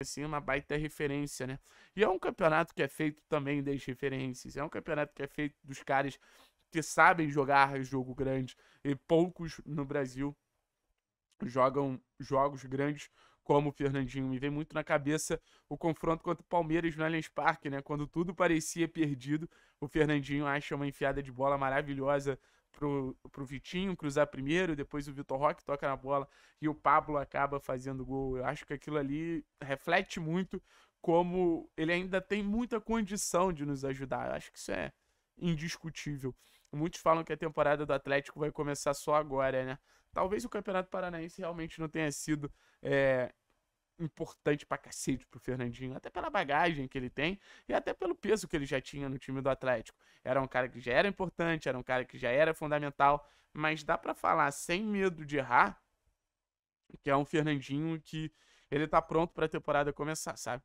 assim, uma baita referência, né? E é um campeonato que é feito também das referências, é um campeonato que é feito dos caras que sabem jogar jogo grande e poucos no Brasil jogam jogos grandes como o Fernandinho. Me vem muito na cabeça o confronto contra o Palmeiras no Allianz Parque, né? Quando tudo parecia perdido, o Fernandinho acha uma enfiada de bola maravilhosa pro, pro Vitinho cruzar primeiro, depois o Vitor Roque toca na bola e o Pablo acaba fazendo gol. Eu acho que aquilo ali reflete muito como ele ainda tem muita condição de nos ajudar. Eu acho que isso é indiscutível. Muitos falam que a temporada do Atlético vai começar só agora, né? Talvez o Campeonato Paranaense realmente não tenha sido é, importante pra cacete pro Fernandinho, até pela bagagem que ele tem e até pelo peso que ele já tinha no time do Atlético. Era um cara que já era importante, era um cara que já era fundamental, mas dá para falar sem medo de errar que é um Fernandinho que ele tá pronto para a temporada começar, sabe?